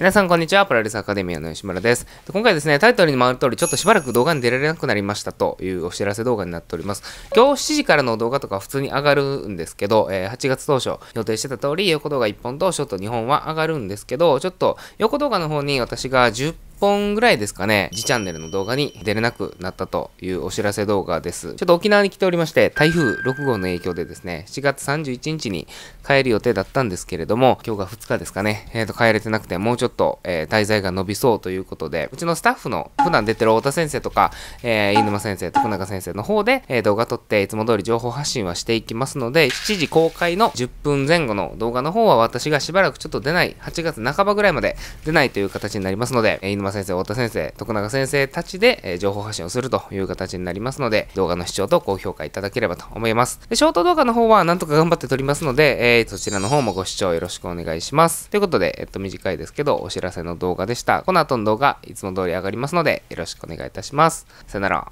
皆さんこんにちは、プロレスアカデミアの吉村です。今回ですね、タイトルにもある通り、ちょっとしばらく動画に出られなくなりましたというお知らせ動画になっております。今日7時からの動画とか普通に上がるんですけど、えー、8月当初予定してた通り、横動画1本とショート2本は上がるんですけど、ちょっと横動画の方に私が10本ぐらいですかね、次チャンネルの動画に出れなくなったというお知らせ動画です。ちょっと沖縄に来ておりまして、台風6号の影響でですね、7月31日に帰る予定だったんですけれども、今日が2日ですかね、えー、と、帰れてなくて、もうちょっと、えー、滞在が伸びそうということで、うちのスタッフの普段出てる太田先生とか、えー、飯沼先生、徳永先生の方で、えー、動画撮って、いつも通り情報発信はしていきますので、7時公開の10分前後の動画の方は私がしばらくちょっと出ない、8月半ばぐらいまで出ないという形になりますので、飯沼島先生、太田先生、徳永先生たちで、え情報発信をするという形になりますので、動画の視聴と高評価いただければと思います。でショート動画の方はなんとか頑張って撮りますので、えー、そちらの方もご視聴よろしくお願いします。ということで、えっと、短いですけど、お知らせの動画でした。この後の動画、いつも通り上がりますので、よろしくお願いいたします。さよなら。